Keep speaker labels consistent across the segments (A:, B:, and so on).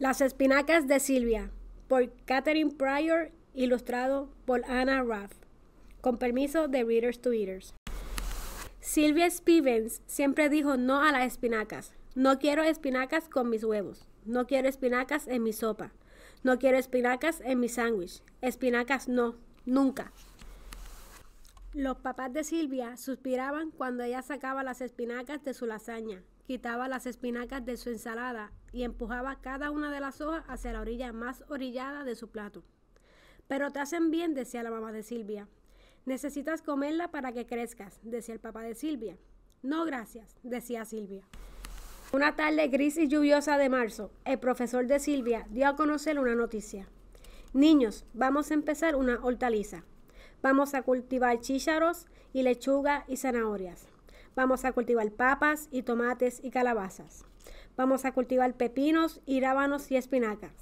A: Las espinacas de Silvia, por Catherine Pryor, ilustrado por Anna Raff, con permiso de Readers to Eaters. Silvia Spivens siempre dijo no a las espinacas. No quiero espinacas con mis huevos. No quiero espinacas en mi sopa. No quiero espinacas en mi sándwich. Espinacas no, nunca. Los papás de Silvia suspiraban cuando ella sacaba las espinacas de su lasaña, quitaba las espinacas de su ensalada y empujaba cada una de las hojas hacia la orilla más orillada de su plato. Pero te hacen bien, decía la mamá de Silvia. Necesitas comerla para que crezcas, decía el papá de Silvia. No, gracias, decía Silvia. Una tarde gris y lluviosa de marzo, el profesor de Silvia dio a conocer una noticia. Niños, vamos a empezar una hortaliza. Vamos a cultivar chícharos y lechuga y zanahorias. Vamos a cultivar papas y tomates y calabazas. Vamos a cultivar pepinos, irábanos y espinacas.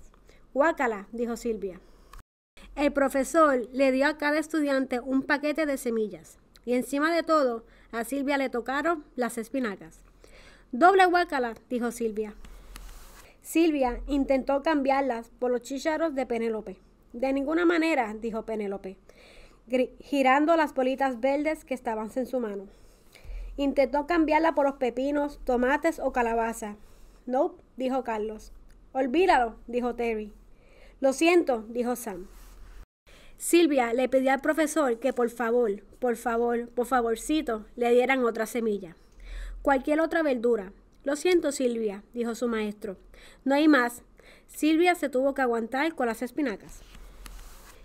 A: Guácala, dijo Silvia. El profesor le dio a cada estudiante un paquete de semillas y encima de todo a Silvia le tocaron las espinacas. Doble guácala, dijo Silvia. Silvia intentó cambiarlas por los chícharos de Penélope. De ninguna manera, dijo Penélope, girando las bolitas verdes que estaban en su mano. Intentó cambiarla por los pepinos, tomates o calabaza, nope, dijo Carlos. Olvídalo, dijo Terry. Lo siento, dijo Sam. Silvia le pidió al profesor que por favor, por favor, por favorcito, le dieran otra semilla. Cualquier otra verdura. Lo siento, Silvia, dijo su maestro. No hay más. Silvia se tuvo que aguantar con las espinacas.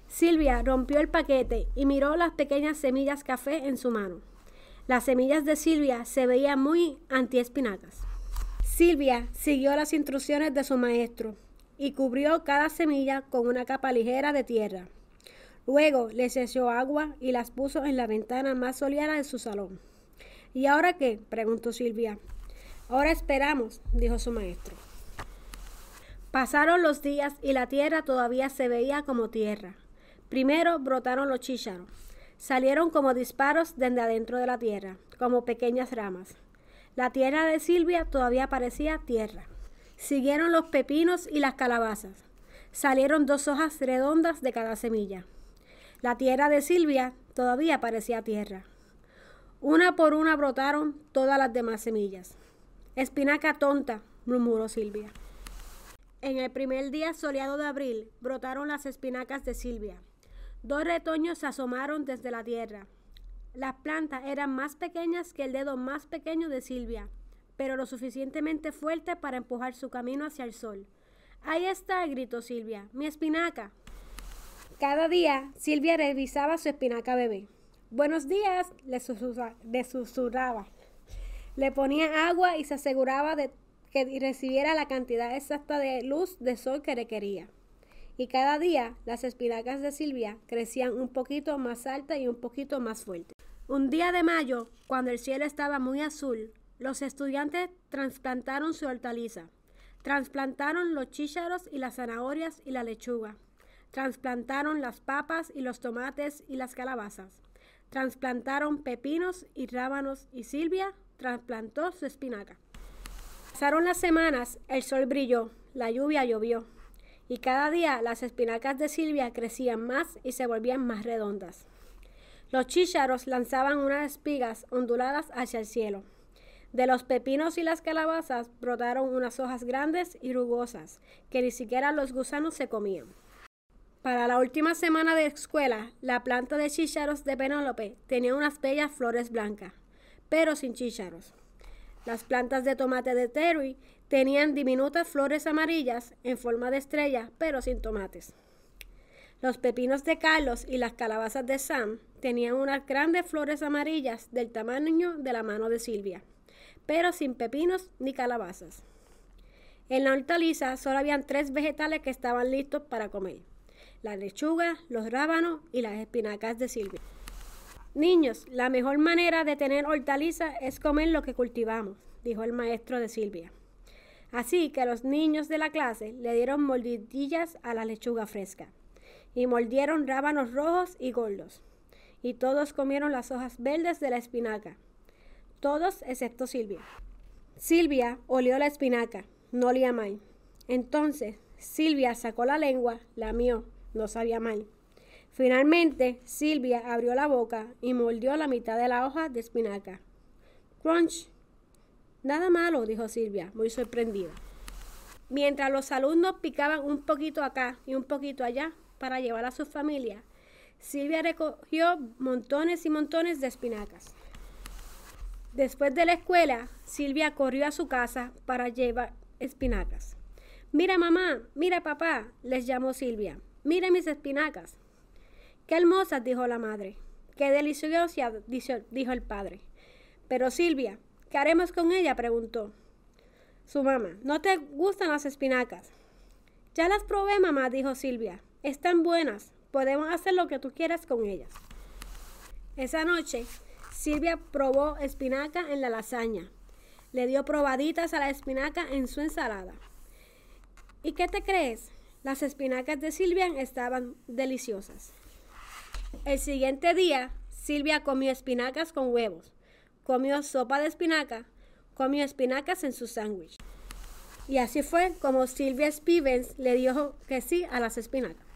A: Silvia rompió el paquete y miró las pequeñas semillas café en su mano. Las semillas de Silvia se veían muy anti-espinacas. Silvia siguió las instrucciones de su maestro y cubrió cada semilla con una capa ligera de tierra. Luego les echó agua y las puso en la ventana más soleada de su salón. ¿Y ahora qué? preguntó Silvia. Ahora esperamos, dijo su maestro. Pasaron los días y la tierra todavía se veía como tierra. Primero brotaron los chícharos. Salieron como disparos desde adentro de la tierra, como pequeñas ramas. La tierra de Silvia todavía parecía tierra. Siguieron los pepinos y las calabazas. Salieron dos hojas redondas de cada semilla. La tierra de Silvia todavía parecía tierra. Una por una brotaron todas las demás semillas. Espinaca tonta, murmuró Silvia. En el primer día soleado de abril brotaron las espinacas de Silvia. Dos retoños se asomaron desde la tierra. Las plantas eran más pequeñas que el dedo más pequeño de Silvia, pero lo suficientemente fuerte para empujar su camino hacia el sol. Ahí está, gritó Silvia, mi espinaca. Cada día, Silvia revisaba su espinaca bebé. Buenos días, le, susurraba. Le ponía agua y se aseguraba de que recibiera la cantidad exacta de luz de sol que requería. Y cada día las espinacas de Silvia crecían un poquito más alta y un poquito más fuerte. Un día de mayo, cuando el cielo estaba muy azul, los estudiantes trasplantaron su hortaliza. Transplantaron los chícharos y las zanahorias y la lechuga. Transplantaron las papas y los tomates y las calabazas. Transplantaron pepinos y rábanos y Silvia trasplantó su espinaca. Pasaron las semanas, el sol brilló, la lluvia llovió y cada día las espinacas de Silvia crecían más y se volvían más redondas. Los chícharos lanzaban unas espigas onduladas hacia el cielo. De los pepinos y las calabazas brotaron unas hojas grandes y rugosas, que ni siquiera los gusanos se comían. Para la última semana de escuela, la planta de chícharos de Penélope tenía unas bellas flores blancas, pero sin chícharos. Las plantas de tomate de Terry tenían diminutas flores amarillas en forma de estrella, pero sin tomates. Los pepinos de Carlos y las calabazas de Sam tenían unas grandes flores amarillas del tamaño de la mano de Silvia, pero sin pepinos ni calabazas. En la hortaliza solo habían tres vegetales que estaban listos para comer. La lechuga, los rábanos y las espinacas de Silvia. Niños, la mejor manera de tener hortaliza es comer lo que cultivamos, dijo el maestro de Silvia. Así que los niños de la clase le dieron mordidillas a la lechuga fresca y mordieron rábanos rojos y gordos. Y todos comieron las hojas verdes de la espinaca. Todos excepto Silvia. Silvia olió la espinaca, no olía mal. Entonces, Silvia sacó la lengua, la lamió, no sabía mal. Finalmente, Silvia abrió la boca y mordió la mitad de la hoja de espinaca. Crunch. Nada malo, dijo Silvia, muy sorprendida. Mientras los alumnos picaban un poquito acá y un poquito allá para llevar a su familia, Silvia recogió montones y montones de espinacas. Después de la escuela, Silvia corrió a su casa para llevar espinacas. Mira mamá, mira papá, les llamó Silvia. Mira mis espinacas. Qué hermosas, dijo la madre. Qué deliciosas, dijo el padre. Pero Silvia, ¿qué haremos con ella? preguntó. Su mamá, no te gustan las espinacas. Ya las probé, mamá, dijo Silvia. Están buenas. Podemos hacer lo que tú quieras con ellas. Esa noche, Silvia probó espinaca en la lasaña. Le dio probaditas a la espinaca en su ensalada. ¿Y qué te crees? Las espinacas de Silvia estaban deliciosas. El siguiente día, Silvia comió espinacas con huevos, comió sopa de espinaca, comió espinacas en su sándwich. Y así fue como Silvia Spivens le dijo que sí a las espinacas.